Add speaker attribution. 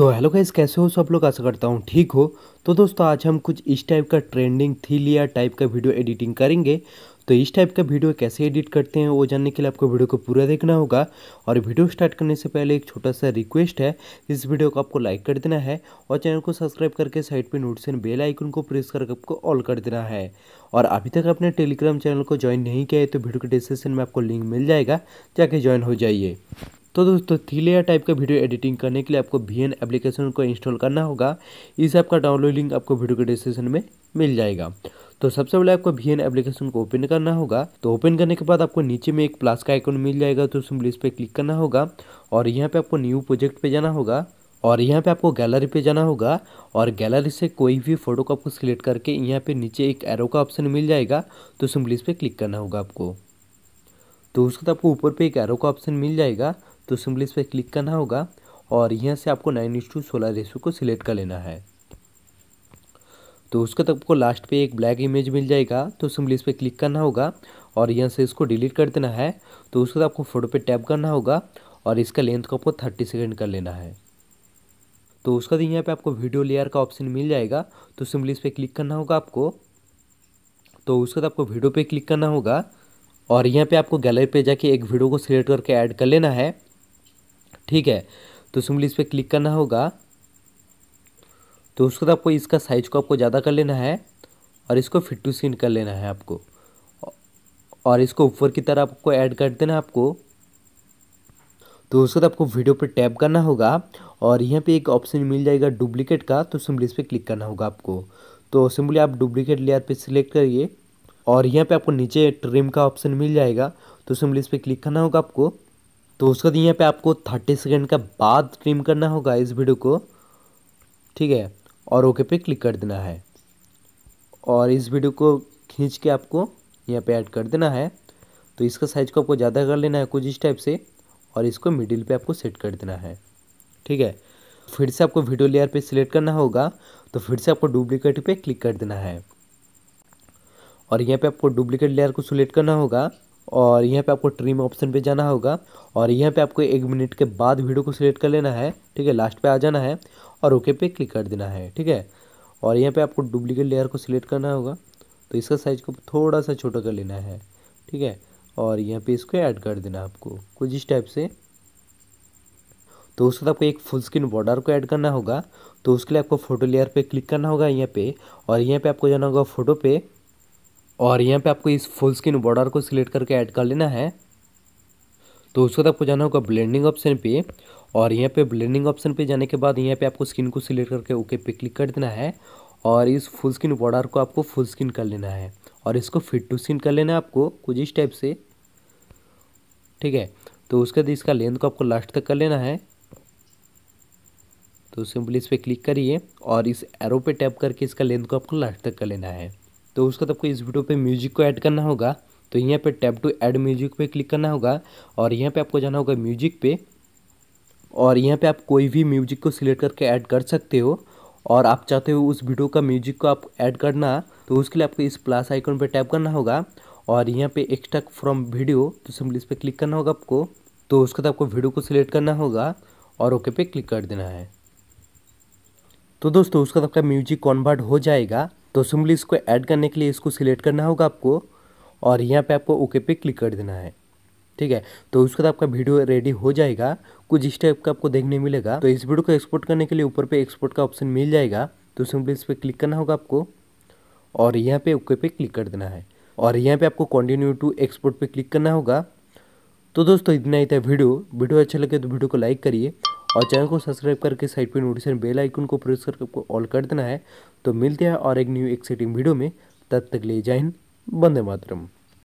Speaker 1: तो hello guys कैसे हो सब लोग आशा करता हूँ ठीक हो तो दोस्तों आज हम कुछ इस टाइप का ट्रेंडिंग थी लिया टाइप का वीडियो एडिटिंग करेंगे तो इस टाइप का वीडियो कैसे एडिट करते हैं वो जानने के लिए आपको वीडियो को पूरा देखना होगा और वीडियो स्टार्ट करने से पहले एक छोटा सा रिक्वेस्ट है इस वीडियो को आपको लाइक कर देना है और चैनल को सब्सक्राइब करके side notes and bell icon को प्रेस करके आपको ऑल कर देना है और अभी तक आपने टेलीग्राम चैनल को ज्वाइन नहीं किया है तो वीडियो के डिस्क्रिप्शन में आपको लिंक मिल जाएगा जाके ज्वाइन हो जाइए तो दोस्तों थीलेयर टाइप का वीडियो एडिटिंग करने के लिए आपको वी एन एप्लीकेशन को इंस्टॉल करना होगा इस ऐप का डाउनलोड लिंक आपको वीडियो के डिस्क्रिप्शन में मिल जाएगा तो सबसे पहले आपको वी एन एप्लीकेशन को ओपन करना होगा तो ओपन करने के बाद आपको नीचे में एक प्लस का आइकन मिल जाएगा तो उसमें इस पर क्लिक करना होगा और यहाँ पर आपको न्यू प्रोजेक्ट पर जाना होगा और यहाँ पे आपको गैलरी पे जाना होगा और गैलरी से कोई भी फ़ोटो को आपको सिलेक्ट करके यहाँ पे नीचे एक एरो का ऑप्शन मिल जाएगा तो सिंपली इस पर क्लिक करना होगा आपको तो उसके बाद आपको ऊपर पे एक एरो का ऑप्शन मिल जाएगा तो सिंपली इस पर क्लिक करना होगा और यहाँ से आपको नाइन इंच टू सोलह रेशो को सिलेक्ट कर लेना है तो उसके तक आपको लास्ट पे एक ब्लैक इमेज मिल जाएगा तो सिंपली इस पर क्लिक करना होगा और यहाँ से इसको डिलीट कर देना है तो उसके बाद आपको फ़ोटो पे टैप करना होगा और इसका लेंथ को आपको थर्टी सेकेंड कर लेना है तो उसके बाद यहाँ पे आपको वीडियो लेयर का ऑप्शन मिल जाएगा तो सिंपली इस पर क्लिक करना होगा आपको तो उसके बाद आपको वीडियो पे क्लिक करना होगा और यहाँ पे आपको गैलरी पे जाके एक वीडियो को सिलेक्ट करके ऐड कर लेना है ठीक है तो सिंपली इस पर क्लिक करना होगा तो उसके बाद आपको इसका साइज को आपको ज़्यादा कर लेना है और इसको फिट टू सीन कर लेना है आपको और इसको ऊपर की तरह आपको ऐड कर देना है आपको तो उसके बाद आपको वीडियो पर टैप करना होगा और यहाँ पे एक ऑप्शन मिल जाएगा डुप्लीकेट का तो सिंपली इस पर क्लिक करना होगा आपको तो सिंपली आप डुप्लीकेट लेयर पे सिलेक्ट करिए और यहाँ पे आपको नीचे ट्रिम का ऑप्शन मिल जाएगा तो सिंपली इस पर क्लिक करना होगा आपको तो उसके बाद यहाँ पे आपको थर्टी सेकेंड का बाद ट्रिम करना होगा इस वीडियो को ठीक है और ओके पे क्लिक कर देना है और इस वीडियो को खींच के आपको यहाँ पे ऐड कर देना है तो इसका साइज़ को आपको ज़्यादा कर लेना है कुछ इस टाइप से और इसको मिडिल पे आपको सेट कर देना है ठीक है फिर से आपको वीडियो लेयर पे सिलेक्ट करना होगा तो फिर से आपको डुप्लीकेट पे क्लिक कर देना है और यहाँ पे आपको डुप्लीकेट लेयर को सिलेक्ट करना होगा और यहाँ पे आपको ट्रिम ऑप्शन पे जाना होगा और यहाँ पे आपको एक मिनट के बाद वीडियो को सिलेक्ट कर लेना है ठीक है लास्ट पे आ जाना है और ओके पे क्लिक कर देना है ठीक है और यहाँ पे आपको डुप्लीकेट लेयर को सिलेक्ट करना होगा तो इसका साइज़ को थोड़ा सा छोटा कर लेना है ठीक है और यहाँ पे इसको ऐड कर देना आपको कुछ इस टाइप से तो उसके बाद आपको एक फुल स्क्रीन बॉर्डर को ऐड करना होगा तो उसके लिए आपको फोटो लेयर पे क्लिक करना होगा यहाँ पे और यहाँ पे आपको जाना होगा फोटो पे और यहाँ पे आपको इस फुल स्किन बॉर्डर को सिलेक्ट करके ऐड कर लेना है तो उसके बाद आपको जाना होगा ब्लेंडिंग ऑप्शन पे और यहाँ पे ब्लेंडिंग ऑप्शन पे जाने के बाद यहाँ पे आपको स्किन को सिलेक्ट करके ओके पे क्लिक कर देना है और इस फुल स्किन बॉर्डर को आपको फुल स्किन कर लेना है और इसको फिट टू स्किन कर लेना है आपको कुछ इस टाइप से ठीक है तो उसके बाद इसका लेंथ को आपको लास्ट तक कर लेना है तो सिंपली इस पर क्लिक करिए और इस एरो पे टैप करके इसका लेंथ को आपको लास्ट तक कर लेना है तो उसका तो आपको इस वीडियो पे म्यूजिक को ऐड करना होगा तो यहाँ पे टैप टू ऐड म्यूजिक पे क्लिक करना होगा और यहाँ पे आपको जाना होगा म्यूजिक पे और यहाँ पे आप कोई भी म्यूजिक को सिलेक्ट करके ऐड कर सकते हो और आप चाहते हो उस वीडियो का म्यूजिक को आप ऐड करना तो उसके लिए आपको इस प्लस आइकॉन पर टैप करना होगा और यहाँ पर एक्स्ट्रा फ्रॉम वीडियो तो सिंपली इस पर क्लिक करना होगा आपको तो उसके बाद आपको वीडियो को सिलेक्ट करना होगा और ओके पे क्लिक कर देना है तो दोस्तों उसका तो आपका म्यूजिक कन्वर्ट हो जाएगा तो सिंपली इसको ऐड करने के लिए इसको सिलेक्ट करना होगा आपको और यहाँ पे आपको ओके पे क्लिक कर देना है ठीक है तो उसके बाद आपका वीडियो रेडी हो जाएगा कुछ इस टाइप का आपको देखने मिलेगा तो इस वीडियो को एक्सपोर्ट करने के लिए ऊपर पे एक्सपोर्ट का ऑप्शन मिल जाएगा तो सिंपली इस पर क्लिक करना होगा आपको और यहाँ पर ओके पे क्लिक कर देना है और यहाँ पर आपको कॉन्टिन्यू टू एक्सपोर्ट पर क्लिक करना होगा तो दोस्तों इतना ही था वीडियो वीडियो अच्छा लगे तो वीडियो को लाइक करिए और चैनल को सब्सक्राइब करके साइड पे नोटिफिकेशन बेल आइकन को प्रेस करके आपको ऑल कर देना है तो मिलते हैं और एक न्यू एक्साइटिंग वीडियो में तब तक ले जाए बंदे वंदे मातरम